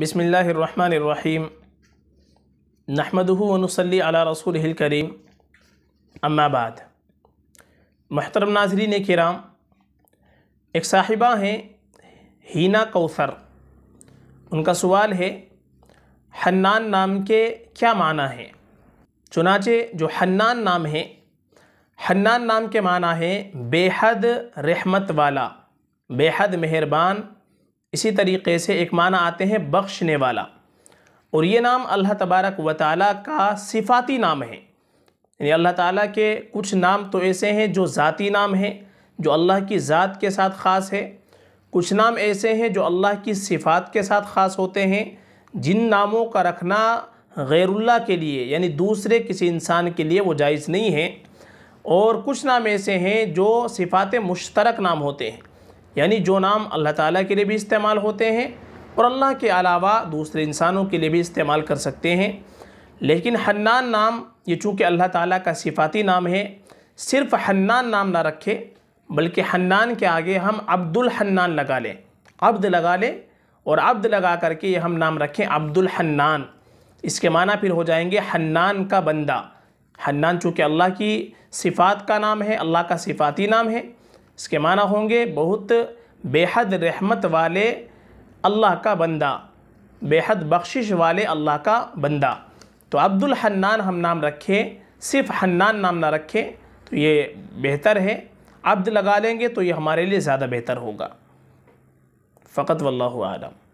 बसमीम नहमदनसली अला रसूल करीम अम्माबाद महतरम नाजरीन कराम एक साहिबा हैं हीना कौसर उनका सवाल है हन्नान नाम के क्या माना है चुनाचे जो हन्नान नाम है हन्नान नाम के माना है बेहद रहमत वाला बेहद मेहरबान इसी तरीके से एक माना आते हैं बख्शने वाला और ये नाम अल्लाह तबारक व ताली का सिफाती नाम है यानी अल्लाह ताली के कुछ नाम तो ऐसे हैं जो ज़ाती नाम हैं जो अल्लाह की ज़ात के साथ ख़ास है कुछ नाम ऐसे हैं जो अल्लाह की सिफ़ात के साथ ख़ास होते हैं जिन नामों का रखना गैरुल्ला के लिए यानी दूसरे किसी इंसान के लिए वो जायज़ नहीं है और कुछ नाम ऐसे हैं जो सिफ़ात मुश्तरक नाम होते हैं यानी जो नाम अल्लाह ताला के लिए भी इस्तेमाल होते हैं और अल्लाह के अलावा दूसरे इंसानों के लिए भी इस्तेमाल कर सकते हैं लेकिन हन्नान नाम ये चूँकि अल्लाह ताला का सिफाती नाम है सिर्फ हन्नान नाम ना रखें बल्कि हन्नान के आगे हम अब्दुल हन्नान लगा लें अब्द लगा लें और अब्द लगा करके ये हम नाम रखें अब्दुल हन्नान इसके माना फिर हो जाएंगे हन्नान का बंदा हन्नान चूँकि अल्लाह की सिफ़ात का नाम है अल्लाह का सिफ़ाती नाम है इसके माना होंगे बहुत बेहद रहमत वाले अल्लाह का बंदा बेहद बख्शिश वाले अल्लाह का बंदा तो अब्दुल हन्नान हम नाम रखें सिर्फ हन्नान नाम ना रखें तो ये बेहतर है अब्द लगा लेंगे तो ये हमारे लिए ज़्यादा बेहतर होगा फ़कत वल्लम आलम